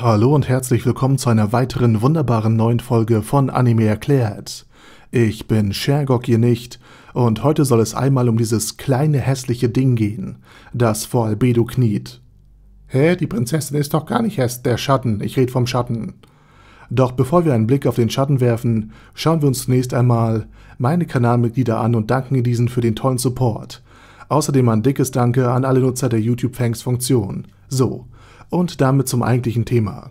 Hallo und herzlich willkommen zu einer weiteren wunderbaren neuen Folge von Anime erklärt. Ich bin Shergok hier nicht und heute soll es einmal um dieses kleine hässliche Ding gehen, das vor Albedo kniet. Hä, die Prinzessin ist doch gar nicht erst der Schatten, ich rede vom Schatten. Doch bevor wir einen Blick auf den Schatten werfen, schauen wir uns zunächst einmal meine Kanalmitglieder an und danken diesen für den tollen Support. Außerdem ein dickes Danke an alle Nutzer der YouTube fangs Funktion. So, und damit zum eigentlichen Thema.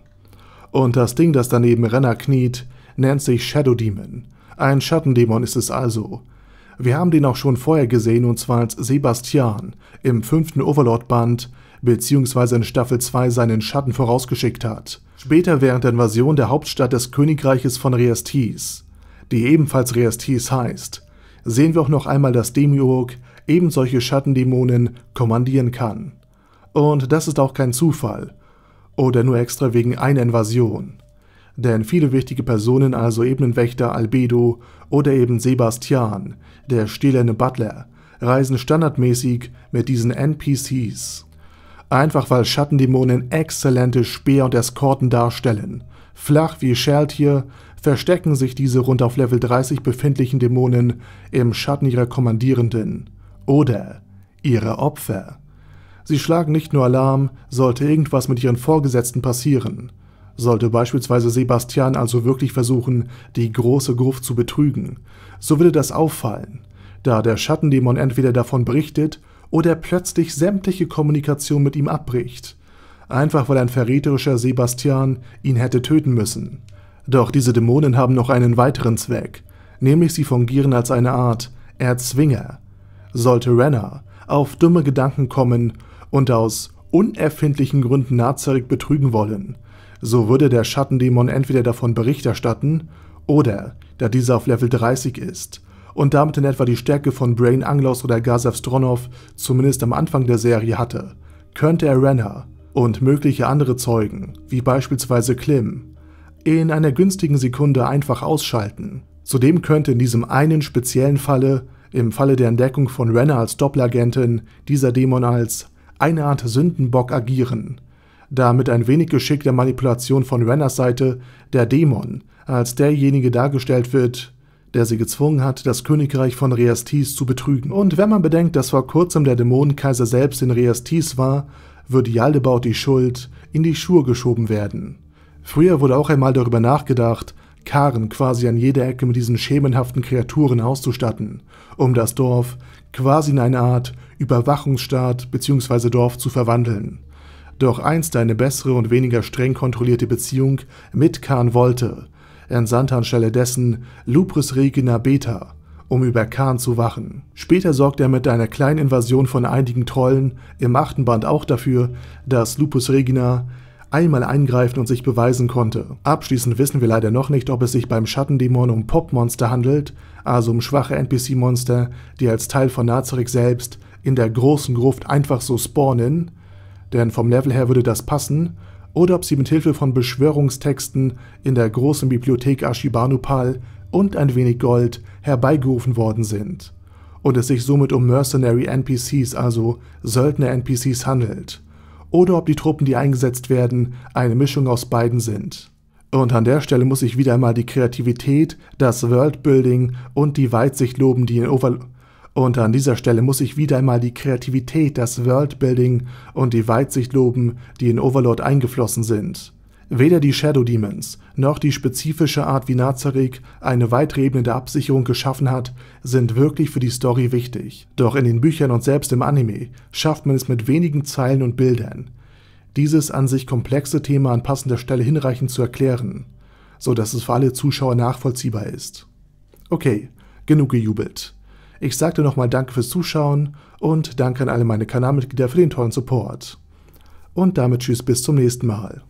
Und das Ding, das daneben Renner kniet, nennt sich Shadow Demon. Ein Schattendämon ist es also. Wir haben den auch schon vorher gesehen und zwar als Sebastian im fünften Overlord-Band beziehungsweise in Staffel 2 seinen Schatten vorausgeschickt hat. Später während der Invasion der Hauptstadt des Königreiches von Reestis, die ebenfalls Reestis heißt, sehen wir auch noch einmal, dass Demiurg eben solche Schattendämonen kommandieren kann. Und das ist auch kein Zufall. Oder nur extra wegen einer Invasion. Denn viele wichtige Personen, also Ebenenwächter Albedo oder eben Sebastian, der stählerne Butler, reisen standardmäßig mit diesen NPCs. Einfach weil Schattendämonen exzellente Speer und Eskorten darstellen. Flach wie Scherltier verstecken sich diese rund auf Level 30 befindlichen Dämonen im Schatten ihrer Kommandierenden oder ihrer Opfer. Sie schlagen nicht nur Alarm, sollte irgendwas mit ihren Vorgesetzten passieren. Sollte beispielsweise Sebastian also wirklich versuchen, die große Gruft zu betrügen, so würde das auffallen, da der Schattendämon entweder davon berichtet oder plötzlich sämtliche Kommunikation mit ihm abbricht, einfach weil ein verräterischer Sebastian ihn hätte töten müssen. Doch diese Dämonen haben noch einen weiteren Zweck, nämlich sie fungieren als eine Art Erzwinger. Sollte Renner auf dumme Gedanken kommen und aus unerfindlichen Gründen Nazareth betrügen wollen, so würde der Schattendämon entweder davon Bericht erstatten oder, da dieser auf Level 30 ist und damit in etwa die Stärke von Brain Anglos oder Gazav Stronov zumindest am Anfang der Serie hatte, könnte er Renner und mögliche andere Zeugen, wie beispielsweise Klim, in einer günstigen Sekunde einfach ausschalten. Zudem könnte in diesem einen speziellen Falle, im Falle der Entdeckung von Renner als Doppelagentin, dieser Dämon als eine Art Sündenbock agieren, da mit ein wenig geschickter Manipulation von Renners Seite der Dämon als derjenige dargestellt wird, der sie gezwungen hat, das Königreich von Reastis zu betrügen. Und wenn man bedenkt, dass vor kurzem der Dämonenkaiser selbst in Reastis war, würde Jaldebaut die Schuld in die Schuhe geschoben werden. Früher wurde auch einmal darüber nachgedacht, Karen quasi an jeder Ecke mit diesen schemenhaften Kreaturen auszustatten, um das Dorf quasi in eine Art Überwachungsstaat bzw. Dorf zu verwandeln. Doch einst eine bessere und weniger streng kontrollierte Beziehung mit Khan wollte, entsandte anstelle dessen Lupris Regina Beta, um über Khan zu wachen. Später sorgte er mit einer kleinen Invasion von einigen Trollen im achten Band auch dafür, dass Lupus Regina einmal eingreifen und sich beweisen konnte. Abschließend wissen wir leider noch nicht, ob es sich beim Schattendämon um Popmonster handelt, also um schwache NPC-Monster, die als Teil von Nazareth selbst in der großen Gruft einfach so spawnen, denn vom Level her würde das passen, oder ob sie mit Hilfe von Beschwörungstexten in der großen Bibliothek Ashibanupal und ein wenig Gold herbeigerufen worden sind und es sich somit um Mercenary NPCs, also Söldner NPCs handelt oder ob die Truppen, die eingesetzt werden, eine Mischung aus beiden sind. Und an der Stelle muss ich wieder einmal die Kreativität, das Worldbuilding und die Weitsicht loben, die in Over und an dieser Stelle muss ich wieder einmal die Kreativität, das Worldbuilding und die Weitsicht loben, die in Overlord eingeflossen sind. Weder die Shadow Demons noch die spezifische Art, wie Nazareth eine weitrebende Absicherung geschaffen hat, sind wirklich für die Story wichtig. Doch in den Büchern und selbst im Anime schafft man es mit wenigen Zeilen und Bildern, dieses an sich komplexe Thema an passender Stelle hinreichend zu erklären, so dass es für alle Zuschauer nachvollziehbar ist. Okay, genug gejubelt. Ich sagte nochmal Danke fürs Zuschauen und danke an alle meine Kanalmitglieder für den tollen Support. Und damit tschüss bis zum nächsten Mal.